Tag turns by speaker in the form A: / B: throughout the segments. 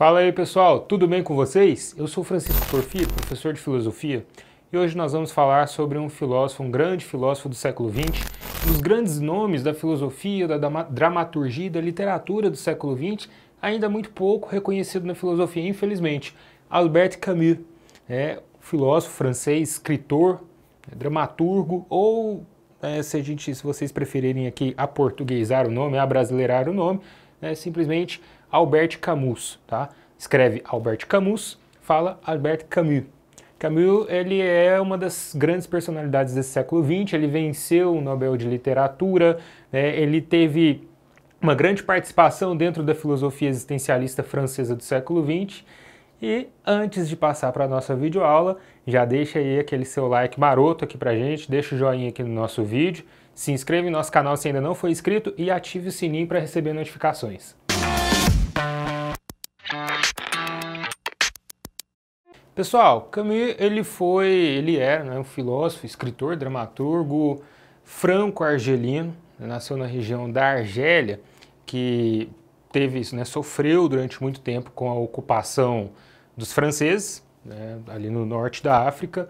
A: Fala aí pessoal, tudo bem com vocês? Eu sou Francisco Porfia, professor de filosofia, e hoje nós vamos falar sobre um filósofo, um grande filósofo do século XX, um dos grandes nomes da filosofia, da dramaturgia e da literatura do século XX, ainda muito pouco reconhecido na filosofia, infelizmente, Albert Camus, é, filósofo francês, escritor, é, dramaturgo ou é, se a gente, se vocês preferirem aqui aportuguesar o nome, abrasileirar o nome, é, simplesmente Albert Camus, tá? Escreve Albert Camus, fala Albert Camus. Camus, ele é uma das grandes personalidades desse século XX, ele venceu o Nobel de Literatura, né? ele teve uma grande participação dentro da filosofia existencialista francesa do século XX, e antes de passar para a nossa videoaula, já deixa aí aquele seu like maroto aqui para gente, deixa o joinha aqui no nosso vídeo, se inscreve no nosso canal se ainda não for inscrito e ative o sininho para receber notificações. Pessoal, Camus ele foi, ele era é, né, um filósofo, escritor, dramaturgo franco-argelino, né, nasceu na região da Argélia, que teve isso, né, sofreu durante muito tempo com a ocupação dos franceses, né, ali no norte da África,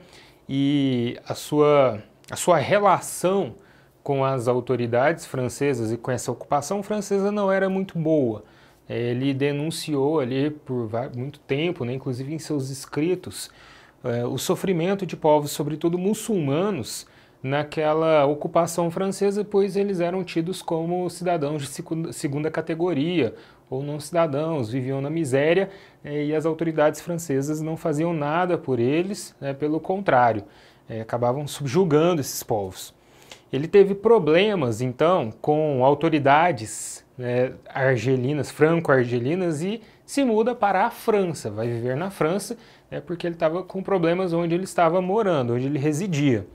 A: e a sua, a sua relação com as autoridades francesas e com essa ocupação francesa não era muito boa ele denunciou ali por muito tempo, né, inclusive em seus escritos, eh, o sofrimento de povos, sobretudo muçulmanos, naquela ocupação francesa, pois eles eram tidos como cidadãos de segunda categoria ou não cidadãos, viviam na miséria eh, e as autoridades francesas não faziam nada por eles, né, pelo contrário, eh, acabavam subjugando esses povos. Ele teve problemas, então, com autoridades né, argelinas, franco-argelinas, e se muda para a França, vai viver na França, né, porque ele estava com problemas onde ele estava morando, onde ele residia.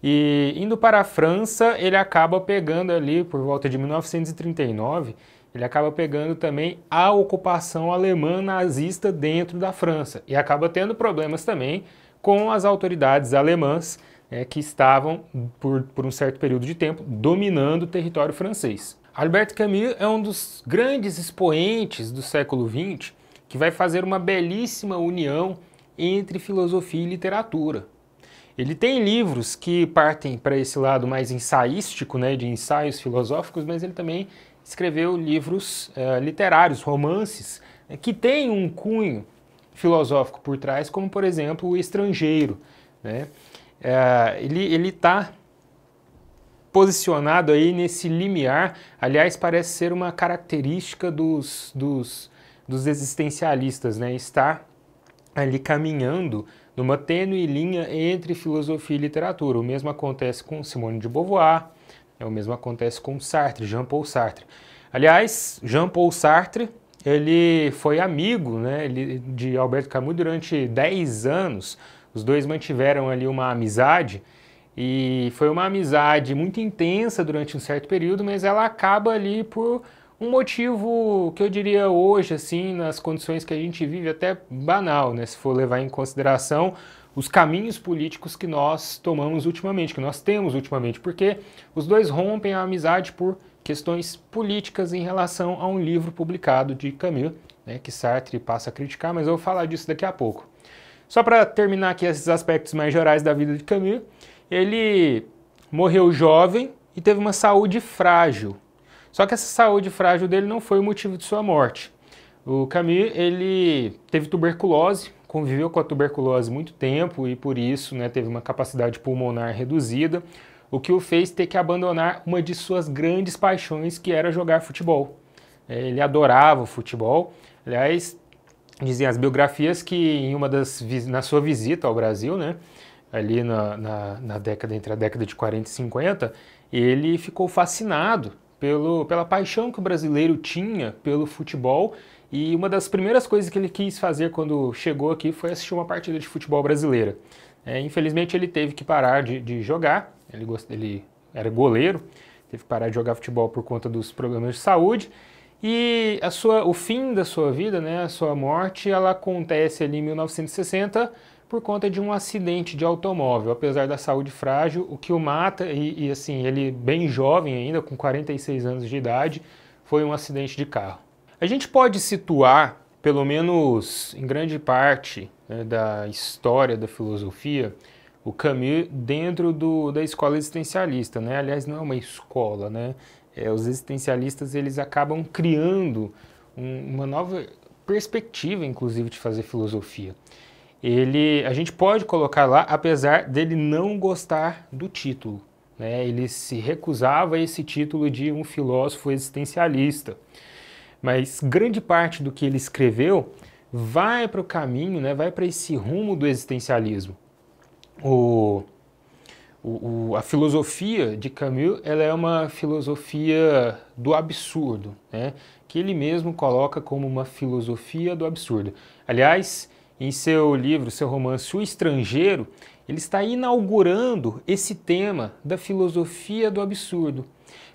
A: E indo para a França, ele acaba pegando ali, por volta de 1939, ele acaba pegando também a ocupação alemã nazista dentro da França e acaba tendo problemas também com as autoridades alemãs é, que estavam, por, por um certo período de tempo, dominando o território francês. Albert Camus é um dos grandes expoentes do século XX que vai fazer uma belíssima união entre filosofia e literatura. Ele tem livros que partem para esse lado mais ensaístico, né, de ensaios filosóficos, mas ele também escreveu livros é, literários, romances, é, que têm um cunho filosófico por trás, como por exemplo O Estrangeiro. Né? é, ele está posicionado aí nesse limiar. Aliás, parece ser uma característica dos, dos, dos existencialistas, né? Estar ali caminhando numa tênue linha entre filosofia e literatura. O mesmo acontece com Simone de Beauvoir, É o mesmo acontece com Sartre, Jean-Paul Sartre. Aliás, Jean-Paul Sartre, ele foi amigo né, ele, de Alberto Camus durante 10 anos, os dois mantiveram ali uma amizade e foi uma amizade muito intensa durante um certo período, mas ela acaba ali por um motivo que eu diria hoje, assim, nas condições que a gente vive, até banal, né? Se for levar em consideração os caminhos políticos que nós tomamos ultimamente, que nós temos ultimamente, porque os dois rompem a amizade por questões políticas em relação a um livro publicado de Camus, né, que Sartre passa a criticar, mas eu vou falar disso daqui a pouco. Só para terminar aqui esses aspectos mais gerais da vida de Camus, ele morreu jovem e teve uma saúde frágil. Só que essa saúde frágil dele não foi o motivo de sua morte. O Camus, ele teve tuberculose, conviveu com a tuberculose muito tempo e por isso, né, teve uma capacidade pulmonar reduzida, o que o fez ter que abandonar uma de suas grandes paixões, que era jogar futebol. É, ele adorava o futebol. Aliás, dizem as biografias que em uma das na sua visita ao Brasil, né, ali na, na, na, década entre a década de 40 e 50, ele ficou fascinado pelo, pela paixão que o brasileiro tinha pelo futebol e uma das primeiras coisas que ele quis fazer quando chegou aqui foi assistir uma partida de futebol brasileira. É, infelizmente ele teve que parar de, de jogar, ele, gost, ele era goleiro, teve que parar de jogar futebol por conta dos problemas de saúde e a sua, o fim da sua vida, né, a sua morte, ela acontece ali em 1960 por conta de um acidente de automóvel, apesar da saúde frágil, o que o mata, e, e assim, ele bem jovem ainda, com 46 anos de idade, foi um acidente de carro. A gente pode situar, pelo menos em grande parte né, da história da filosofia, o Camus dentro do, da escola existencialista, né? Aliás, não é uma escola, né? é, os existencialistas eles acabam criando um, uma nova perspectiva, inclusive, de fazer filosofia. Ele, a gente pode colocar lá, apesar dele não gostar do título. Né? Ele se recusava a esse título de um filósofo existencialista. Mas grande parte do que ele escreveu vai para o caminho, né? vai para esse rumo do existencialismo. O o, o, a filosofia de Camus ela é uma filosofia do absurdo, né? que ele mesmo coloca como uma filosofia do absurdo. Aliás, em seu livro, seu romance O Estrangeiro, ele está inaugurando esse tema da filosofia do absurdo,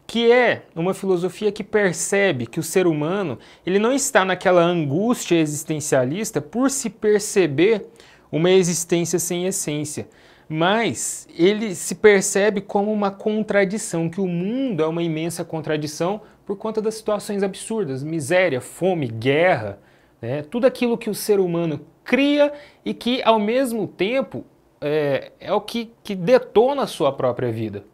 A: que é uma filosofia que percebe que o ser humano ele não está naquela angústia existencialista por se perceber uma existência sem essência mas ele se percebe como uma contradição, que o mundo é uma imensa contradição por conta das situações absurdas, miséria, fome, guerra, né? tudo aquilo que o ser humano cria e que, ao mesmo tempo, é, é o que, que detona a sua própria vida.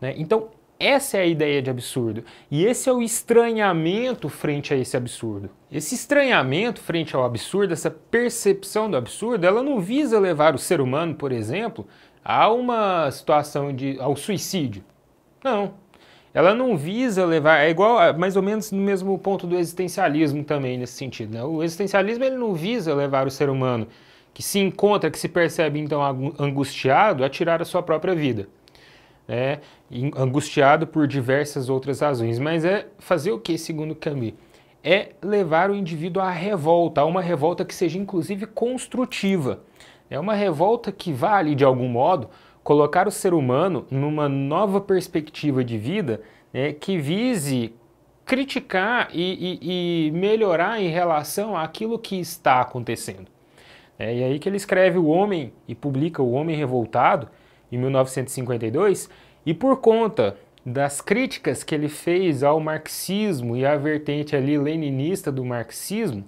A: Né? Então, essa é a ideia de absurdo. E esse é o estranhamento frente a esse absurdo. Esse estranhamento frente ao absurdo, essa percepção do absurdo, ela não visa levar o ser humano, por exemplo, a uma situação de ao suicídio. Não. Ela não visa levar, é igual, a, é mais ou menos no mesmo ponto do existencialismo também nesse sentido. Né? O existencialismo ele não visa levar o ser humano que se encontra, que se percebe então angustiado, a tirar a sua própria vida né, angustiado por diversas outras razões. Mas é fazer o que, segundo Camus? É levar o indivíduo à revolta, a uma revolta que seja inclusive construtiva. É uma revolta que vale, de algum modo, colocar o ser humano numa nova perspectiva de vida né, que vise criticar e, e, e, melhorar em relação àquilo que está acontecendo. É, e aí que ele escreve O Homem e publica O Homem Revoltado, em 1952, e por conta das críticas que ele fez ao marxismo e à vertente ali leninista do marxismo,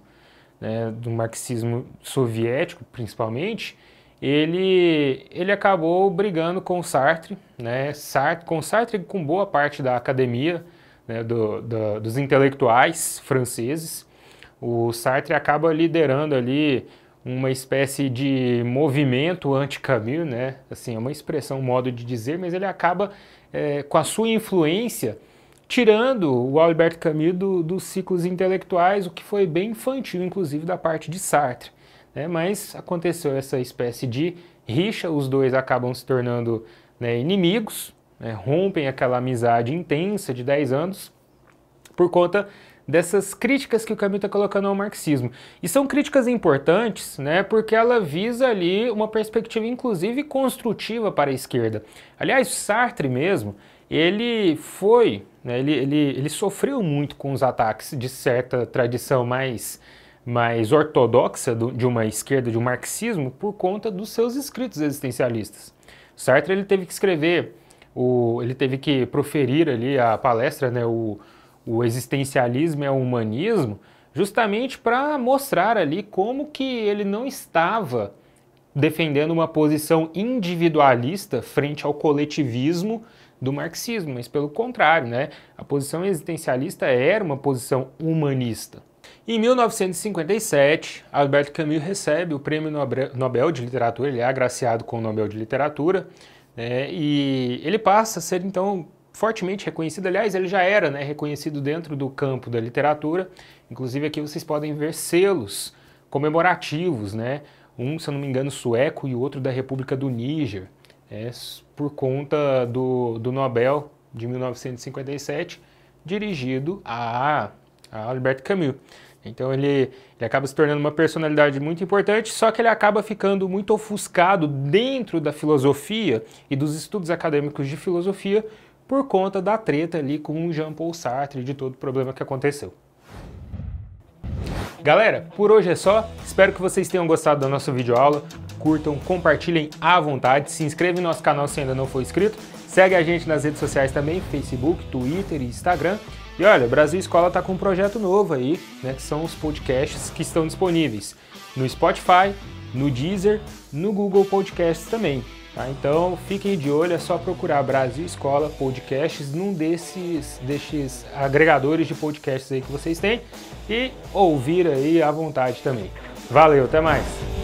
A: né, do marxismo soviético principalmente, ele, ele acabou brigando com Sartre, né, Sartre, com Sartre e com boa parte da academia, né, do, do, dos intelectuais franceses. O Sartre acaba liderando ali uma espécie de movimento anti-Camus, né? Assim, é uma expressão, um modo de dizer, mas ele acaba é, com a sua influência tirando o Albert Camus do, dos ciclos intelectuais, o que foi bem infantil, inclusive da parte de Sartre. Né? Mas aconteceu essa espécie de rixa, os dois acabam se tornando né, inimigos, né? rompem aquela amizade intensa de 10 anos por conta dessas críticas que o Camus está colocando ao marxismo. E são críticas importantes, né, porque ela visa ali uma perspectiva, inclusive, construtiva para a esquerda. Aliás, Sartre mesmo, ele foi, né, ele, ele, ele sofreu muito com os ataques de certa tradição mais mais ortodoxa do, de uma esquerda, de um marxismo, por conta dos seus escritos existencialistas. Sartre ele teve que escrever, o, ele teve que proferir ali a palestra, né, o, o existencialismo é o humanismo, justamente para mostrar ali como que ele não estava defendendo uma posição individualista frente ao coletivismo do marxismo, mas pelo contrário, né? A posição existencialista era uma posição humanista. Em 1957, Alberto Camus recebe o Prêmio Nobel de Literatura, ele é agraciado com o Nobel de Literatura, né? e ele passa a ser então fortemente reconhecido. Aliás, ele já era né, reconhecido dentro do campo da literatura. Inclusive, aqui vocês podem ver selos comemorativos, né? um, se eu não me engano, sueco e outro da República do Níger, né? por conta do, do Nobel de 1957, dirigido a, a Albert Camus. Então ele, ele acaba se tornando uma personalidade muito importante, só que ele acaba ficando muito ofuscado dentro da filosofia e dos estudos acadêmicos de filosofia por conta da treta ali com o Jean-Paul Sartre e de todo o problema que aconteceu. Galera, por hoje é só. Espero que vocês tenham gostado da nossa videoaula. Curtam, compartilhem à vontade, se inscreve no nosso canal se ainda não for inscrito. Segue a gente nas redes sociais também, Facebook, Twitter e Instagram. E olha, Brasil Escola está com um projeto novo aí, né, que são os podcasts que estão disponíveis no Spotify, no Deezer, no Google Podcasts também. Tá? Então fiquem de olho, é só procurar Brasil Escola Podcasts num desses, desses agregadores de podcasts aí que vocês têm e ouvir aí à vontade também. Valeu, até mais!